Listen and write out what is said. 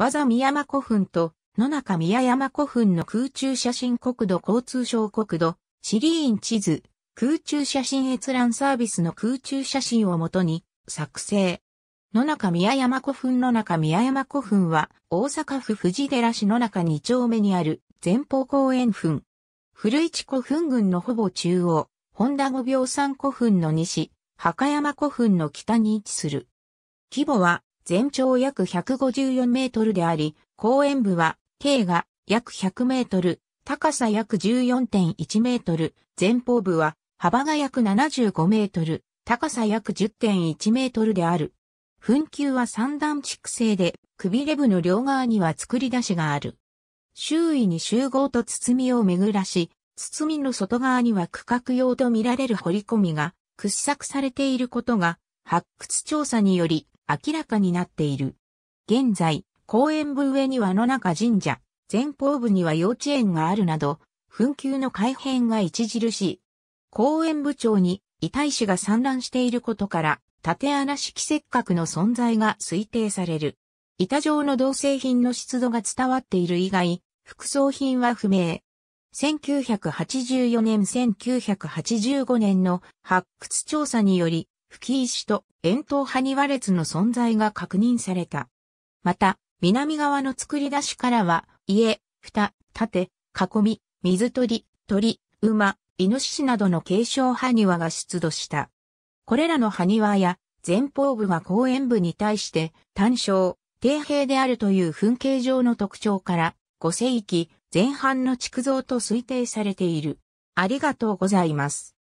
和座宮山古墳と野中宮山古墳の空中写真国土交通省国土、シリーン地図、空中写真閲覧サービスの空中写真をもとに作成。野中宮山古墳野中宮山古墳は大阪府藤寺市野中2丁目にある前方公園墳。古市古墳群のほぼ中央、本田五病山古墳の西、墓山古墳の北に位置する。規模は全長約154メートルであり、公園部は、径が約100メートル、高さ約14.1メートル、前方部は、幅が約75メートル、高さ約10.1メートルである。墳丘は三段築成で、くびれ部の両側には作り出しがある。周囲に集合と包みを巡らし、包みの外側には区画用とみられる掘り込みが掘削されていることが発掘調査により明らかになっている。現在、公園部上には野中神社、前方部には幼稚園があるなど、紛糾の改変が著しい。公園部長に遺体死が散乱していることから、縦穴式かくの存在が推定される。板状の銅製品の湿度が伝わっている以外、副葬品は不明。1984年1985年の発掘調査により、吹石と円筒埴輪列の存在が確認された。また、南側の作り出しからは、家、蓋、盾、囲み、水鳥、鳥、馬、イノシシなどの継承埴輪が出土した。これらの埴輪や前方部が公園部に対して単焦、底平であるという噴景上の特徴から5世紀前半の築造と推定されている。ありがとうございます。